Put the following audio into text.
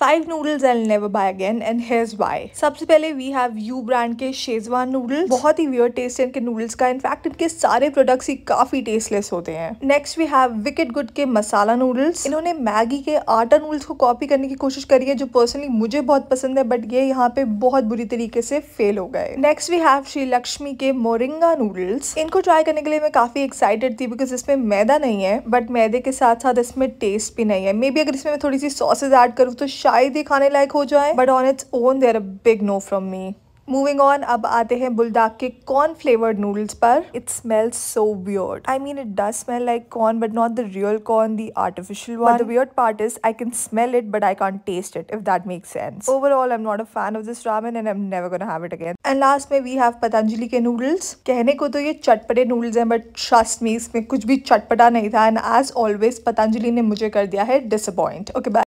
five noodles I never buy again and has buy सबसे पहले we have Yu brand के Schezwan noodles बहुत ही वियर टेस्ट है इनके नूडल्स का इनफैक्ट इनके सारे प्रोडक्ट्स ही काफी टेस्टलेस होते हैं next we have wicked Gud के मसाला नूडल्स इन्होंने मैगी के आटा नूडल्स को कॉपी करने की कोशिश करी है जो पर्सनली मुझे बहुत पसंद है बट ये यहाँ पे बहुत बुरी तरीके से फेल हो गए next we have Shri Lakshmi के मोरिंगा नूडल्स इनको ट्राई करने के लिए मैं काफी एक्साइटेड थी बिकॉज इसमें मैदा नहीं है बट मैदे के साथ साथ इसमें टेस्ट भी नहीं है मे बी अगर इसमें मैं थोड़ी सी सॉसेज एड करूँ तो शायद ये खाने लायक हो जाए but on its own there a big no from me moving on अब आते हैं बुलडाक के कॉर्न फ्लेवर्ड नूडल्स पर it smell so weird I mean it does smell like corn but not the real corn the artificial one the part is I can smell it but I can't taste it if that make sense overall I am not a fan of this ramen and I am never gonna have it again and last में we have Patanjali के noodles कहने को तो ये चटपटे noodles हैं but trust me इसमें कुछ भी चटपटा नहीं था एंड एज ऑलवेज पतंजलि ने मुझे कर दिया है डिसअपॉइंट ओके बाय